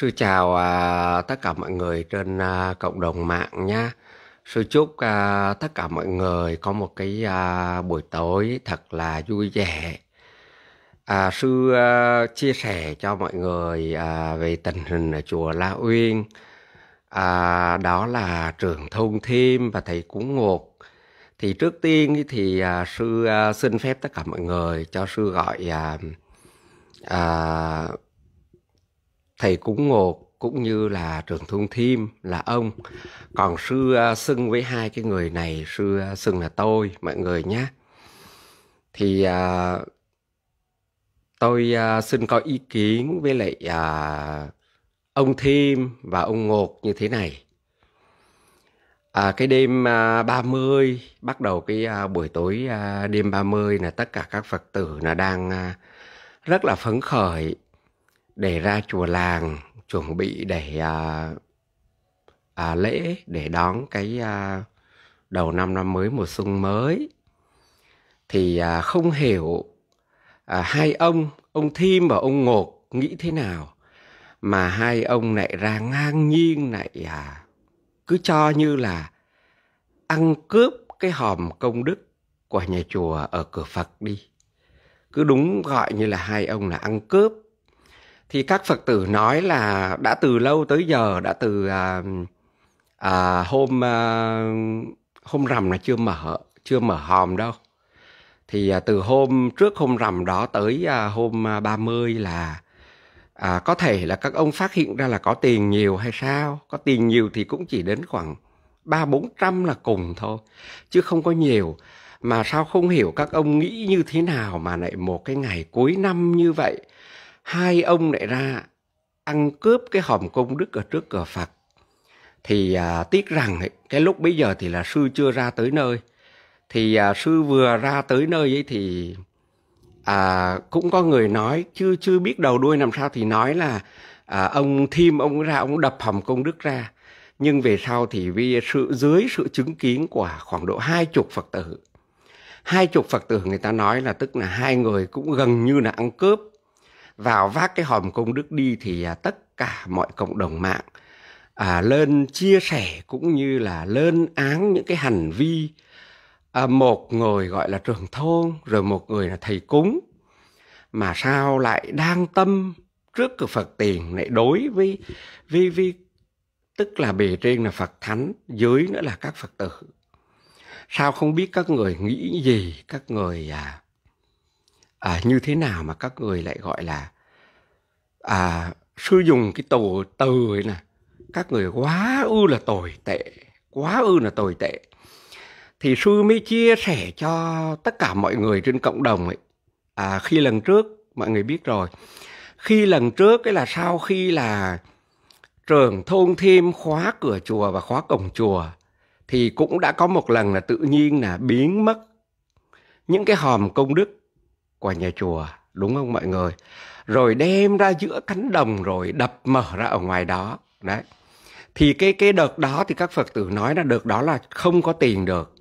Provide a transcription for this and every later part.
Sư chào à, tất cả mọi người trên à, cộng đồng mạng nha. Sư chúc à, tất cả mọi người có một cái à, buổi tối thật là vui vẻ. À, sư à, chia sẻ cho mọi người à, về tình hình ở chùa La Uyên. À, đó là trưởng thôn Thêm và thầy cúng ngột. Thì trước tiên thì à, sư à, xin phép tất cả mọi người cho sư gọi à, à, thầy cúng ngột cũng như là trường thương thiêm là ông còn sư à, xưng với hai cái người này sư à, xưng là tôi mọi người nhé thì à, tôi à, xin có ý kiến với lại à, ông thiêm và ông ngột như thế này À, cái đêm à, 30 bắt đầu cái à, buổi tối à, đêm 30 là tất cả các Phật tử là đang à, rất là phấn khởi để ra chùa làng chuẩn bị để à, à, lễ để đón cái à, đầu năm năm mới mùa xuân mới thì à, không hiểu à, hai ông ông Thim và ông Ngột nghĩ thế nào mà hai ông lại ra ngang nhiên lại à, cứ cho như là ăn cướp cái hòm công đức của nhà chùa ở cửa Phật đi cứ đúng gọi như là hai ông là ăn cướp thì các phật tử nói là đã từ lâu tới giờ đã từ à, à, hôm à, hôm rằm là chưa mở chưa mở hòm đâu thì à, từ hôm trước hôm rằm đó tới à, hôm à, 30 là à, có thể là các ông phát hiện ra là có tiền nhiều hay sao có tiền nhiều thì cũng chỉ đến khoảng ba bốn trăm là cùng thôi chứ không có nhiều mà sao không hiểu các ông nghĩ như thế nào mà lại một cái ngày cuối năm như vậy hai ông lại ra ăn cướp cái hòm công đức ở trước cửa Phật. Thì à, tiếc rằng ấy, cái lúc bây giờ thì là sư chưa ra tới nơi. Thì à, sư vừa ra tới nơi ấy thì à, cũng có người nói chưa chưa biết đầu đuôi làm sao thì nói là à, ông Thiêm ông ra ông đập hòm công đức ra. Nhưng về sau thì vì sự dưới sự chứng kiến của khoảng độ hai chục Phật tử. Hai chục Phật tử người ta nói là tức là hai người cũng gần như là ăn cướp vào vác cái hòm công đức đi thì à, tất cả mọi cộng đồng mạng à, lên chia sẻ cũng như là lên án những cái hành vi à, một người gọi là trưởng thôn rồi một người là thầy cúng mà sao lại đang tâm trước cửa Phật tiền lại đối với vi vi tức là bề trên là Phật thánh dưới nữa là các Phật tử sao không biết các người nghĩ gì các người à, à, như thế nào mà các người lại gọi là à, sử dụng cái tổ từ ấy nè các người quá ư là tồi tệ quá ư là tồi tệ thì sư mới chia sẻ cho tất cả mọi người trên cộng đồng ấy à, khi lần trước mọi người biết rồi khi lần trước cái là sau khi là trường thôn thêm khóa cửa chùa và khóa cổng chùa thì cũng đã có một lần là tự nhiên là biến mất những cái hòm công đức của nhà chùa đúng không mọi người rồi đem ra giữa cánh đồng rồi đập mở ra ở ngoài đó đấy thì cái cái đợt đó thì các phật tử nói là đợt đó là không có tiền được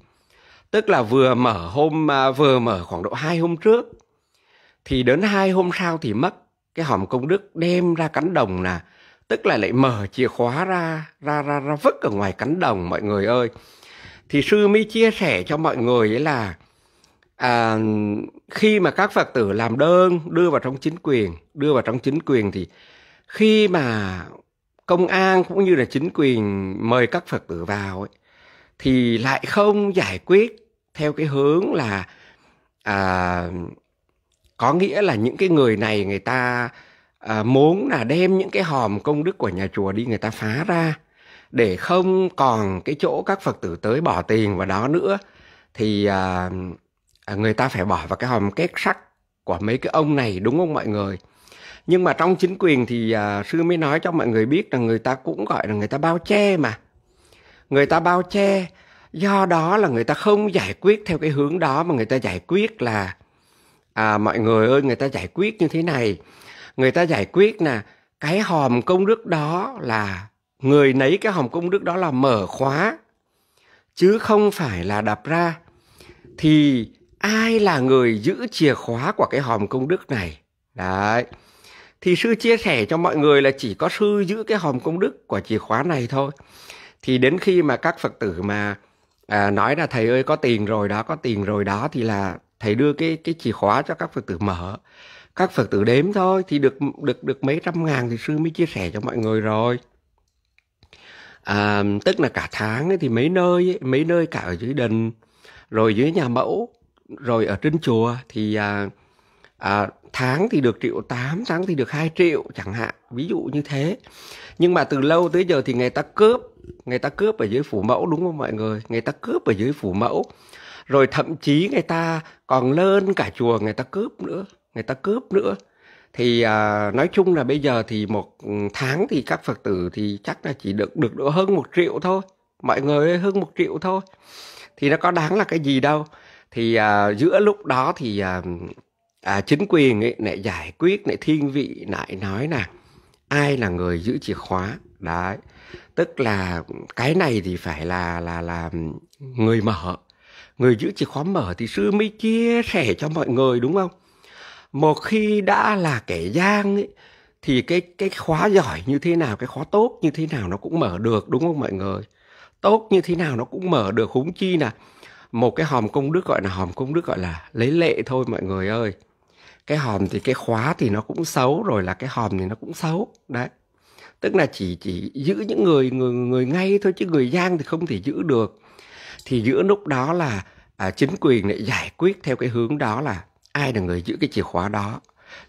tức là vừa mở hôm à, vừa mở khoảng độ hai hôm trước thì đến hai hôm sau thì mất cái hòm công đức đem ra cánh đồng là tức là lại mở chìa khóa ra ra ra ra vứt ở ngoài cánh đồng mọi người ơi thì sư mới chia sẻ cho mọi người ấy là à, khi mà các phật tử làm đơn đưa vào trong chính quyền đưa vào trong chính quyền thì khi mà công an cũng như là chính quyền mời các phật tử vào ấy, thì lại không giải quyết theo cái hướng là à, có nghĩa là những cái người này người ta à, muốn là đem những cái hòm công đức của nhà chùa đi người ta phá ra để không còn cái chỗ các phật tử tới bỏ tiền vào đó nữa thì à, À, người ta phải bỏ vào cái hòm két sắt của mấy cái ông này đúng không mọi người nhưng mà trong chính quyền thì à, sư mới nói cho mọi người biết là người ta cũng gọi là người ta bao che mà người ta bao che do đó là người ta không giải quyết theo cái hướng đó mà người ta giải quyết là à, mọi người ơi người ta giải quyết như thế này người ta giải quyết là cái hòm công đức đó là người nấy cái hòm công đức đó là mở khóa chứ không phải là đập ra thì ai là người giữ chìa khóa của cái hòm công đức này đấy thì sư chia sẻ cho mọi người là chỉ có sư giữ cái hòm công đức của chìa khóa này thôi thì đến khi mà các phật tử mà à, nói là thầy ơi có tiền rồi đó có tiền rồi đó thì là thầy đưa cái cái chìa khóa cho các phật tử mở các phật tử đếm thôi thì được được được mấy trăm ngàn thì sư mới chia sẻ cho mọi người rồi à, tức là cả tháng ấy, thì mấy nơi ấy, mấy nơi cả ở dưới đền rồi dưới nhà mẫu rồi ở trên chùa thì à, à, tháng thì được triệu tám tháng thì được 2 triệu chẳng hạn ví dụ như thế nhưng mà từ lâu tới giờ thì người ta cướp người ta cướp ở dưới phủ mẫu đúng không mọi người người ta cướp ở dưới phủ mẫu rồi thậm chí người ta còn lên cả chùa người ta cướp nữa người ta cướp nữa thì à, nói chung là bây giờ thì một ừ, tháng thì các phật tử thì chắc là chỉ được được độ hơn một triệu thôi mọi người hơn một triệu thôi thì nó có đáng là cái gì đâu thì à, giữa lúc đó thì à, à, chính quyền ấy lại giải quyết lại thiên vị lại nói là ai là người giữ chìa khóa đấy tức là cái này thì phải là là là người mở người giữ chìa khóa mở thì sư mới chia sẻ cho mọi người đúng không một khi đã là kẻ gian ấy, thì cái cái khóa giỏi như thế nào cái khóa tốt như thế nào nó cũng mở được đúng không mọi người tốt như thế nào nó cũng mở được húng chi là một cái hòm công đức gọi là hòm công đức gọi là lấy lệ thôi mọi người ơi cái hòm thì cái khóa thì nó cũng xấu rồi là cái hòm thì nó cũng xấu đấy tức là chỉ chỉ giữ những người người người ngay thôi chứ người giang thì không thể giữ được thì giữa lúc đó là à, chính quyền lại giải quyết theo cái hướng đó là ai là người giữ cái chìa khóa đó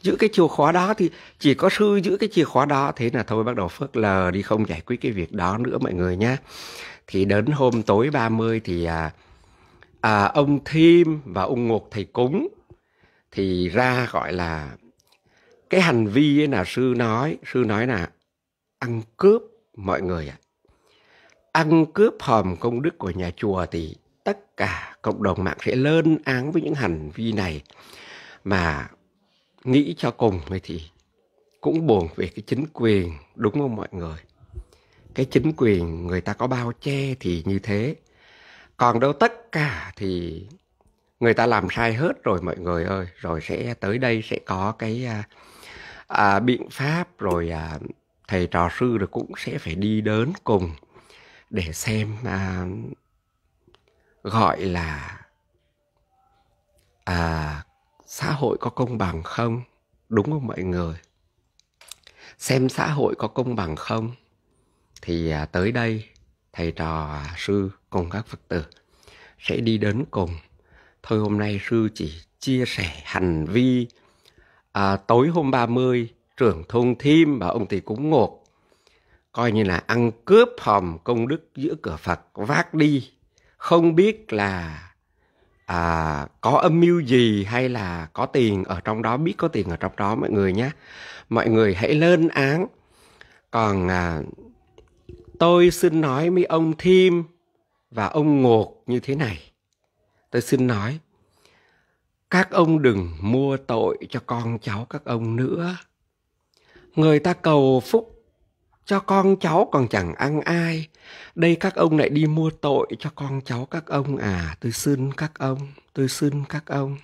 giữ cái chìa khóa đó thì chỉ có sư giữ cái chìa khóa đó thế là thôi bắt đầu phớt lờ đi không giải quyết cái việc đó nữa mọi người nhá thì đến hôm tối 30 thì à, à, ông Thiêm và ông Ngột thầy cúng thì ra gọi là cái hành vi ấy là sư nói sư nói là ăn cướp mọi người ạ ăn cướp hòm công đức của nhà chùa thì tất cả cộng đồng mạng sẽ lên án với những hành vi này mà nghĩ cho cùng thì cũng buồn về cái chính quyền đúng không mọi người cái chính quyền người ta có bao che thì như thế còn đâu tất cả thì người ta làm sai hết rồi mọi người ơi rồi sẽ tới đây sẽ có cái à, à, biện pháp rồi à, thầy trò sư rồi cũng sẽ phải đi đến cùng để xem à, gọi là à, xã hội có công bằng không đúng không mọi người xem xã hội có công bằng không thì à, tới đây thầy trò sư cùng các Phật tử sẽ đi đến cùng. Thôi hôm nay sư chỉ chia sẻ hành vi à, tối hôm 30 trưởng thôn Thiêm và ông thì Cúng Ngột coi như là ăn cướp hòm công đức giữa cửa Phật vác đi. Không biết là à, có âm mưu gì hay là có tiền ở trong đó, biết có tiền ở trong đó mọi người nhé. Mọi người hãy lên án. Còn à, tôi xin nói với ông Thiêm và ông ngột như thế này tôi xin nói các ông đừng mua tội cho con cháu các ông nữa người ta cầu phúc cho con cháu còn chẳng ăn ai đây các ông lại đi mua tội cho con cháu các ông à tôi xin các ông tôi xin các ông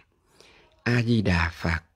a di đà phật